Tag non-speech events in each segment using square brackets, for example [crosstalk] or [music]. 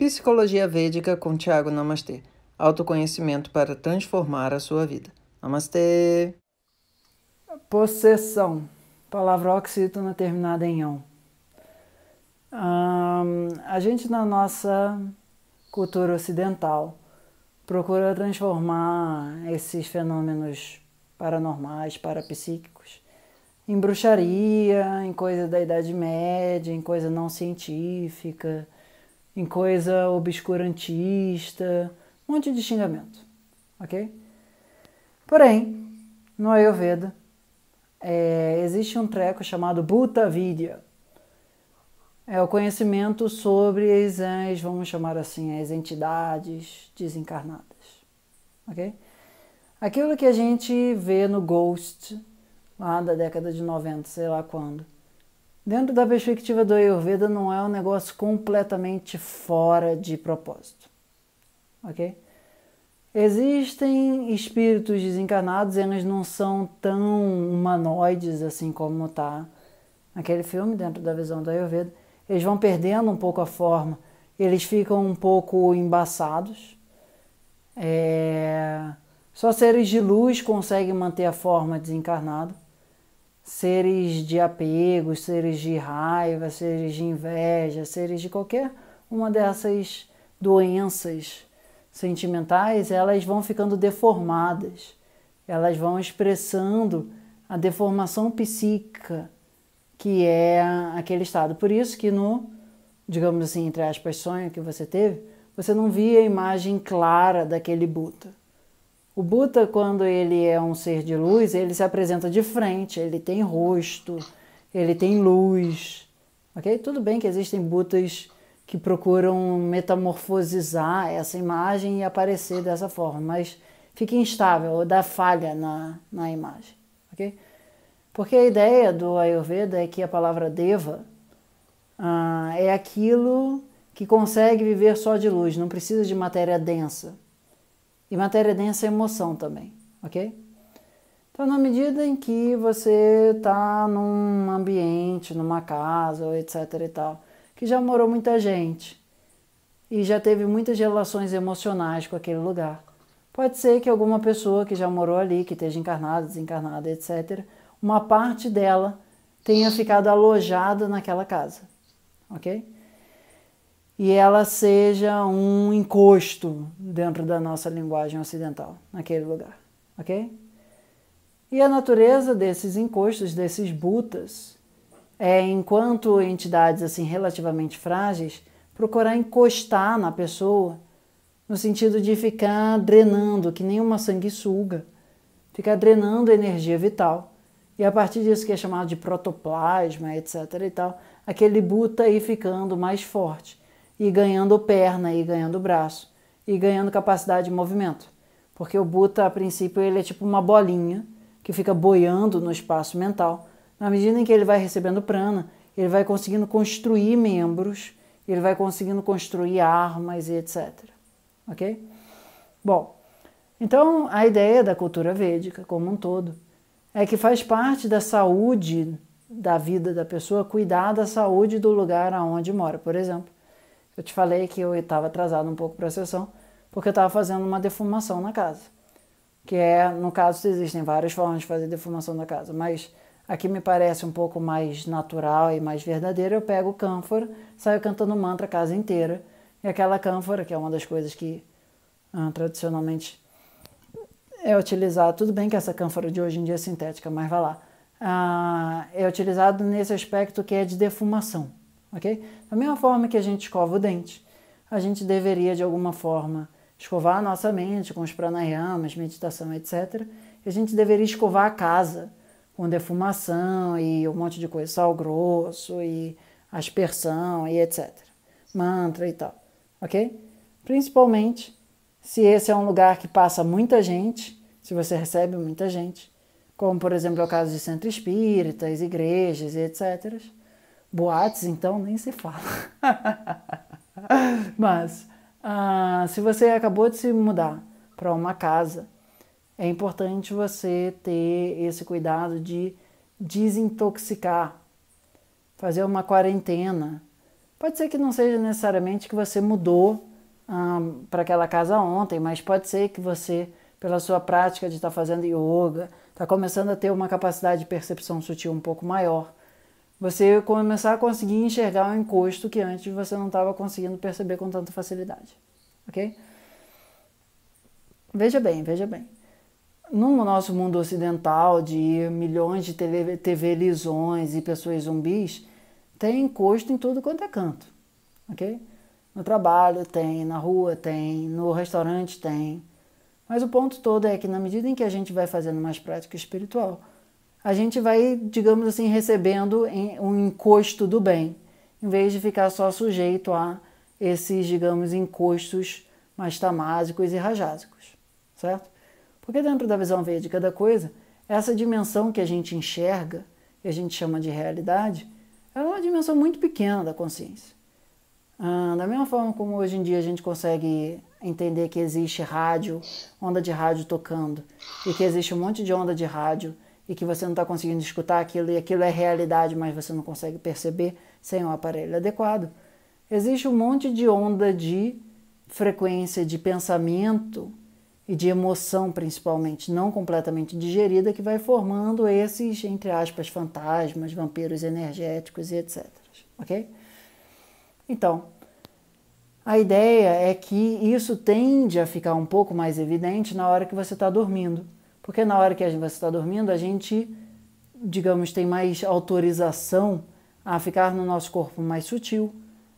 Psicologia Védica com Tiago Namastê. Autoconhecimento para transformar a sua vida. Namastê! Possessão. Palavra oxítona terminada em ão. a gente, na nossa cultura ocidental, procura transformar esses fenômenos paranormais, parapsíquicos, em bruxaria, em coisa da Idade Média, em coisa não científica em coisa obscurantista, um monte de xingamento, ok? Porém, no Ayurveda é, existe um treco chamado Bhuta Vidya. É o conhecimento sobre as, as, vamos chamar assim, as entidades desencarnadas, ok? Aquilo que a gente vê no Ghost, lá da década de 90, sei lá quando, dentro da perspectiva do Ayurveda, não é um negócio completamente fora de propósito. Ok? Existem espíritos desencarnados, eles não são tão humanoides assim como está naquele filme, dentro da visão do Ayurveda. Eles vão perdendo um pouco a forma, eles ficam um pouco embaçados. É... Só seres de luz conseguem manter a forma desencarnada seres de apego, seres de raiva, seres de inveja, seres de qualquer uma dessas doenças sentimentais, elas vão ficando deformadas, elas vão expressando a deformação psíquica que é aquele estado. Por isso que no, digamos assim, entre aspas, sonho que você teve, você não via a imagem clara daquele Buda. O Buta, quando ele é um ser de luz, ele se apresenta de frente, ele tem rosto, ele tem luz. Ok? Tudo bem que existem Butas que procuram metamorfosizar essa imagem e aparecer dessa forma, mas fica instável ou dá falha na, na imagem. Ok? Porque a ideia do Ayurveda é que a palavra deva ah, é aquilo que consegue viver só de luz, não precisa de matéria densa. E matéria densa é emoção também, ok? Então, na medida em que você está num ambiente, numa casa, etc e tal, que já morou muita gente e já teve muitas relações emocionais com aquele lugar, pode ser que alguma pessoa que já morou ali, que esteja encarnada, desencarnada, etc., uma parte dela tenha ficado alojada naquela casa, ok? e ela seja um encosto dentro da nossa linguagem ocidental, naquele lugar, ok? E a natureza desses encostos, desses butas, é, enquanto entidades assim relativamente frágeis, procurar encostar na pessoa, no sentido de ficar drenando, que nem uma sanguessuga, ficar drenando energia vital. E a partir disso que é chamado de protoplasma, etc e tal, aquele buta aí ficando mais forte e ganhando perna, e ganhando braço, e ganhando capacidade de movimento. Porque o Buta, a princípio, ele é tipo uma bolinha que fica boiando no espaço mental. Na medida em que ele vai recebendo prana, ele vai conseguindo construir membros, ele vai conseguindo construir armas e etc. Ok? Bom, então a ideia da cultura védica como um todo é que faz parte da saúde da vida da pessoa cuidar da saúde do lugar aonde mora, por exemplo. Eu te falei que eu estava atrasado um pouco para a sessão, porque eu estava fazendo uma defumação na casa. Que é, no caso, existem várias formas de fazer defumação na casa, mas aqui me parece um pouco mais natural e mais verdadeiro. Eu pego o cânfora, saio cantando mantra a casa inteira. E aquela cânfora, que é uma das coisas que ah, tradicionalmente é utilizada, tudo bem que essa cânfora de hoje em dia é sintética, mas vai lá. Ah, é utilizado nesse aspecto que é de defumação ok? Da mesma forma que a gente escova o dente, a gente deveria de alguma forma escovar a nossa mente com os pranayamas, meditação, etc. E a gente deveria escovar a casa com defumação e um monte de coisa, sal grosso e aspersão e etc. Mantra e tal, ok? Principalmente se esse é um lugar que passa muita gente, se você recebe muita gente, como por exemplo é o caso de centros espíritas, igrejas e etc Boates, então, nem se fala. [laughs] Mas, ah, se você acabou de se mudar para uma casa, é importante você ter esse cuidado de desintoxicar, fazer uma quarentena. Pode ser que não seja necessariamente que você mudou ah, para aquela casa ontem, mas pode ser que você, pela sua prática de estar tá fazendo yoga, está começando a ter uma capacidade de percepção sutil um pouco maior você começar a conseguir enxergar o um encosto que antes você não estava conseguindo perceber com tanta facilidade, ok? Veja bem, veja bem. No nosso mundo ocidental de milhões de TV lisões e pessoas zumbis, tem encosto em tudo quanto é canto, ok? No trabalho tem, na rua tem, no restaurante tem. Mas o ponto todo é que na medida em que a gente vai fazendo mais prática espiritual, a gente vai, digamos assim, recebendo um encosto do bem, em vez de ficar só sujeito a esses, digamos, encostos mais tamásicos e rajásicos, certo? Porque dentro da visão védica da coisa, essa dimensão que a gente enxerga, que a gente chama de realidade, é uma dimensão muito pequena da consciência. Ah, da mesma forma como hoje em dia a gente consegue entender que existe rádio, onda de rádio tocando, e que existe um monte de onda de rádio e que você não está conseguindo escutar aquilo e aquilo é realidade, mas você não consegue perceber sem um aparelho adequado. Existe um monte de onda de frequência de pensamento e de emoção, principalmente, não completamente digerida, que vai formando esses, entre aspas, fantasmas, vampiros energéticos e etc. Ok? Então, a ideia é que isso tende a ficar um pouco mais evidente na hora que você está dormindo porque na hora que a gente vai estar dormindo, a gente, digamos, tem mais autorização a ficar no nosso corpo mais sutil.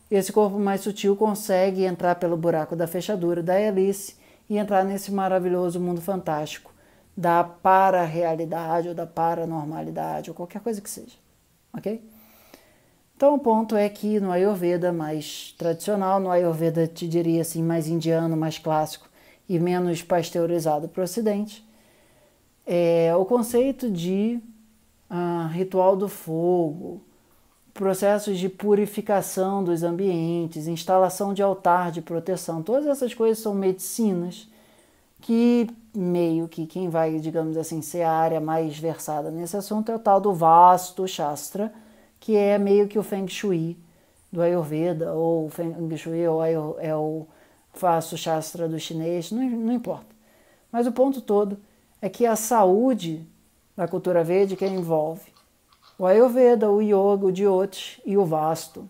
Esse corpo mais sutil consegue entrar pelo buraco da fechadura da hélice e entrar nesse maravilhoso mundo fantástico da para-realidade ou da paranormalidade ou qualquer coisa que seja, ok? Então o ponto é que no Ayurveda mais tradicional, no Ayurveda te diria assim mais indiano, mais clássico e menos pasteurizado para o Ocidente, é, o conceito de ah, ritual do fogo, processos de purificação dos ambientes, instalação de altar de proteção, todas essas coisas são medicinas que meio que quem vai, digamos assim, ser a área mais versada nesse assunto é o tal do vasto Shastra, que é meio que o Feng Shui do Ayurveda, ou Feng Shui ou é o vasto Shastra do chinês, não, não importa. Mas o ponto todo é que a saúde da cultura verde que envolve o Ayurveda, o Yoga, o Jyotish e o Vasto,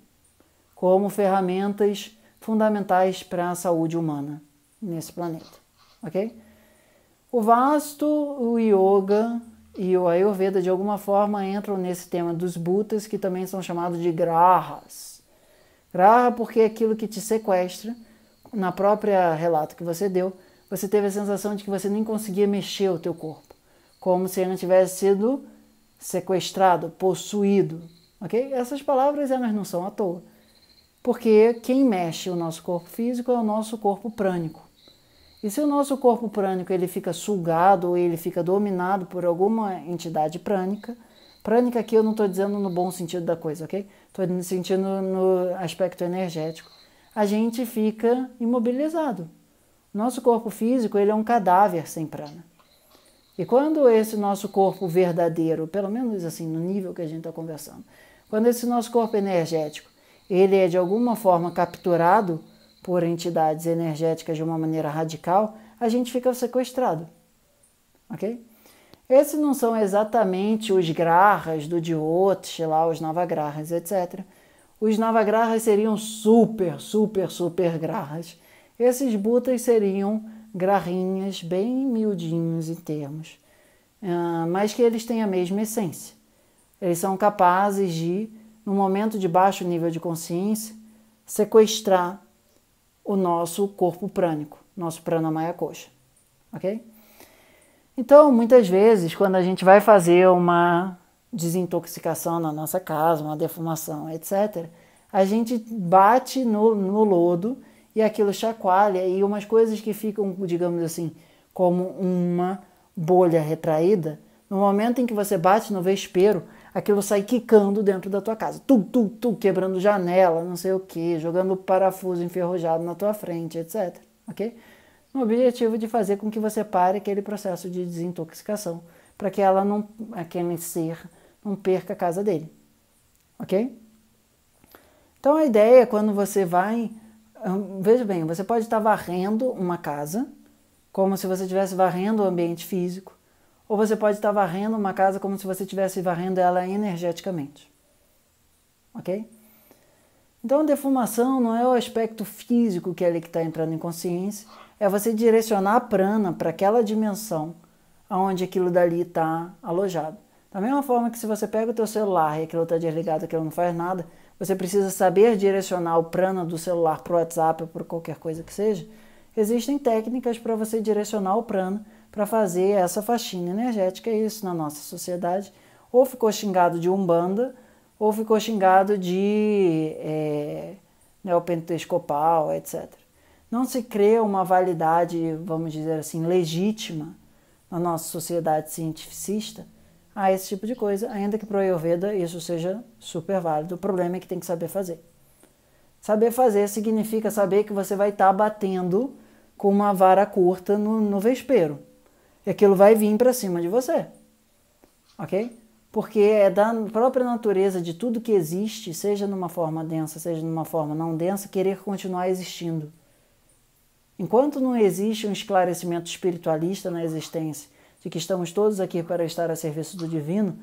como ferramentas fundamentais para a saúde humana nesse planeta, ok? O Vasto, o Yoga e o Ayurveda de alguma forma entram nesse tema dos Butas, que também são chamados de Grahas. Graha porque é aquilo que te sequestra, na própria relato que você deu, você teve a sensação de que você nem conseguia mexer o teu corpo, como se ele tivesse sido sequestrado, possuído, ok? Essas palavras elas não são à toa, porque quem mexe o nosso corpo físico é o nosso corpo prânico. E se o nosso corpo prânico ele fica sugado ou ele fica dominado por alguma entidade prânica, prânica aqui eu não estou dizendo no bom sentido da coisa, ok? Estou sentindo no aspecto energético. A gente fica imobilizado, nosso corpo físico ele é um cadáver sem prana. E quando esse nosso corpo verdadeiro, pelo menos assim no nível que a gente está conversando, quando esse nosso corpo energético ele é de alguma forma capturado por entidades energéticas de uma maneira radical, a gente fica sequestrado, ok? Esses não são exatamente os grahas do Diot, lá os navagrahas, etc. Os navagrahas seriam super, super, super grahas esses butas seriam grarrinhas bem miudinhos em termos, ah, mas que eles têm a mesma essência. Eles são capazes de, no momento de baixo nível de consciência, sequestrar o nosso corpo prânico, nosso pranamaya coxa, ok? Então, muitas vezes, quando a gente vai fazer uma desintoxicação na nossa casa, uma defumação, etc., a gente bate no, no lodo e aquilo chacoalha e umas coisas que ficam, digamos assim, como uma bolha retraída, no momento em que você bate no vespeiro, aquilo sai quicando dentro da tua casa, tu, tu, tu, quebrando janela, não sei o que, jogando parafuso enferrujado na tua frente, etc. Ok? No objetivo de fazer com que você pare aquele processo de desintoxicação, para que ela não, aquele ser não perca a casa dele, ok? Então a ideia é quando você vai Veja bem, você pode estar varrendo uma casa, como se você estivesse varrendo o ambiente físico, ou você pode estar varrendo uma casa como se você estivesse varrendo ela energeticamente. Ok? Então, a defumação não é o aspecto físico que é ali que está entrando em consciência, é você direcionar a prana para aquela dimensão aonde aquilo dali está alojado. Da mesma forma que se você pega o teu celular e aquilo está desligado, aquilo não faz nada, você precisa saber direcionar o prana do celular para o WhatsApp ou para qualquer coisa que seja. Existem técnicas para você direcionar o prana para fazer essa faxina energética, é isso na nossa sociedade. Ou ficou xingado de umbanda, ou ficou xingado de é, neopentecopal, etc. Não se crê uma validade, vamos dizer assim, legítima na nossa sociedade cientificista a esse tipo de coisa, ainda que para o Ayurveda isso seja super válido. O problema é que tem que saber fazer. Saber fazer significa saber que você vai estar tá batendo com uma vara curta no, no vespeiro. E aquilo vai vir para cima de você. Ok? Porque é da própria natureza de tudo que existe, seja numa forma densa, seja numa forma não densa, querer continuar existindo. Enquanto não existe um esclarecimento espiritualista na existência, de que estamos todos aqui para estar a serviço do divino,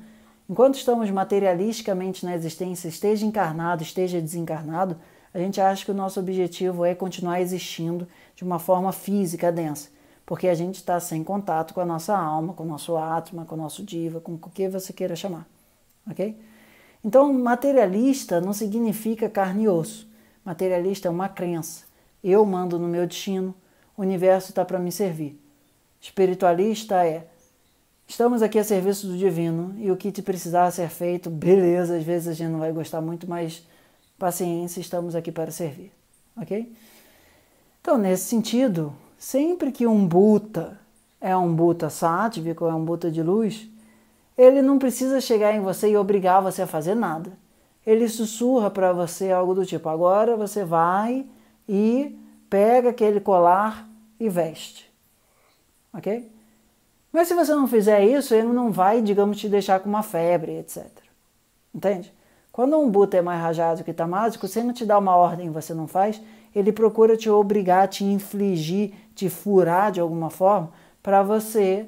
enquanto estamos materialisticamente na existência, esteja encarnado, esteja desencarnado, a gente acha que o nosso objetivo é continuar existindo de uma forma física densa, porque a gente está sem contato com a nossa alma, com o nosso átomo, com o nosso diva, com o que você queira chamar, ok? Então, materialista não significa carne e osso. Materialista é uma crença. Eu mando no meu destino, o universo está para me servir espiritualista é estamos aqui a serviço do divino e o que te precisar ser feito, beleza, às vezes a gente não vai gostar muito, mas paciência, estamos aqui para servir, ok? Então, nesse sentido, sempre que um Buta é um Buta sátvico, é um Buta de luz, ele não precisa chegar em você e obrigar você a fazer nada. Ele sussurra para você algo do tipo: agora você vai e pega aquele colar e veste ok? Mas se você não fizer isso, ele não vai, digamos, te deixar com uma febre, etc. Entende? Quando um Buda é mais rajado que tamásico, se ele não te dá uma ordem e você não faz, ele procura te obrigar, te infligir, te furar de alguma forma, para você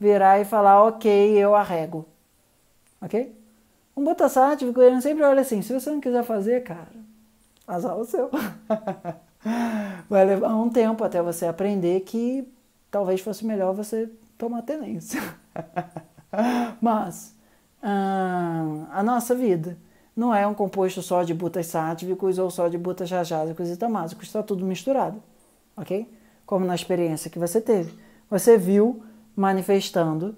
virar e falar, ok, eu arrego. Ok? Um Buda sático, ele sempre olha assim, se você não quiser fazer, cara, azar o seu. [laughs] vai levar um tempo até você aprender que talvez fosse melhor você tomar tenência. [laughs] Mas hum, a nossa vida não é um composto só de butas sátívicos ou só de butas rajásicos e tamásicos, está tudo misturado, ok? Como na experiência que você teve. Você viu manifestando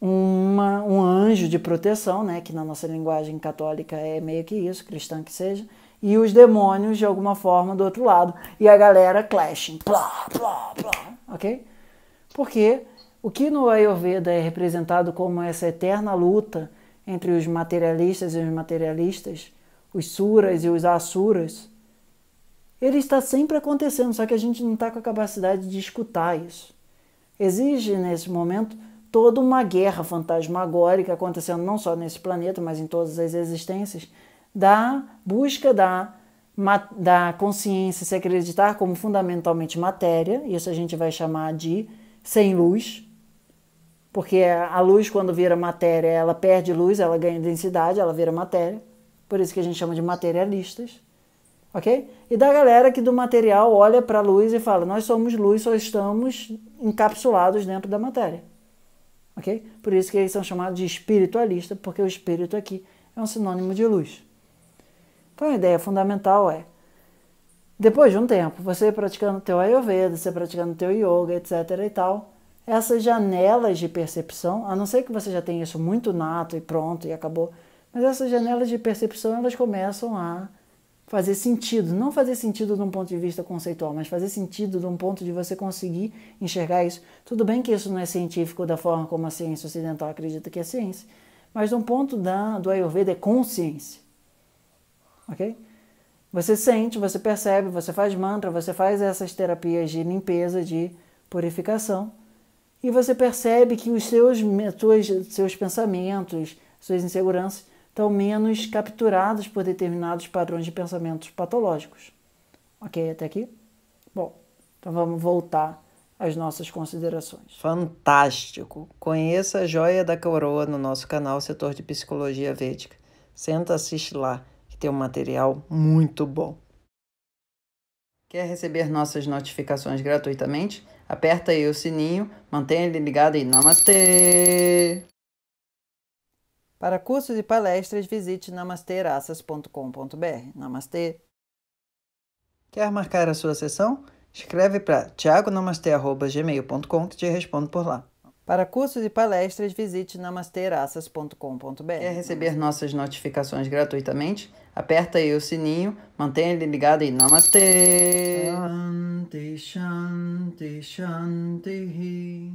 uma, um anjo de proteção, né, que na nossa linguagem católica é meio que isso, cristã que seja, e os demônios de alguma forma do outro lado, e a galera clashing, plá, plá, plá, ok? Porque o que no Ayurveda é representado como essa eterna luta entre os materialistas e os materialistas, os suras e os asuras, ele está sempre acontecendo, só que a gente não está com a capacidade de escutar isso. Exige, nesse momento, toda uma guerra fantasmagórica acontecendo não só nesse planeta, mas em todas as existências, da busca da, da consciência se acreditar como fundamentalmente matéria, isso a gente vai chamar de sem luz, porque a luz, quando vira matéria, ela perde luz, ela ganha densidade, ela vira matéria. Por isso que a gente chama de materialistas. Ok? E da galera que do material olha para a luz e fala: Nós somos luz, só estamos encapsulados dentro da matéria. Ok? Por isso que eles são chamados de espiritualistas, porque o espírito aqui é um sinônimo de luz. Então a ideia fundamental é depois de um tempo, você praticando teu Ayurveda, você praticando teu Yoga, etc e tal, essas janelas de percepção, a não ser que você já tenha isso muito nato e pronto e acabou, mas essas janelas de percepção, elas começam a fazer sentido, não fazer sentido de um ponto de vista conceitual, mas fazer sentido de um ponto de você conseguir enxergar isso. Tudo bem que isso não é científico da forma como a ciência ocidental acredita que é ciência, mas de um ponto da, do Ayurveda é consciência. OK? Você sente, você percebe, você faz mantra, você faz essas terapias de limpeza, de purificação, e você percebe que os seus, seus, seus pensamentos, suas inseguranças estão menos capturados por determinados padrões de pensamentos patológicos. Ok, até aqui? Bom, então vamos voltar às nossas considerações. Fantástico! Conheça a Joia da Coroa no nosso canal Setor de Psicologia Védica. Senta, assiste lá tem um material muito bom. Quer receber nossas notificações gratuitamente? Aperta aí o sininho, mantenha ele ligado e namastê! Para cursos e palestras, visite namasteraças.com.br. Namastê! Quer marcar a sua sessão? Escreve para tiagonamastê.gmail.com que te respondo por lá. Para cursos e palestras, visite namasterassas.com.br. Quer receber nossas notificações gratuitamente? Aperta aí o sininho, mantenha ele ligado e Namastê! Shanti, Shanti, Shanti,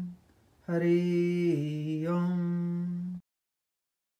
Hari Om.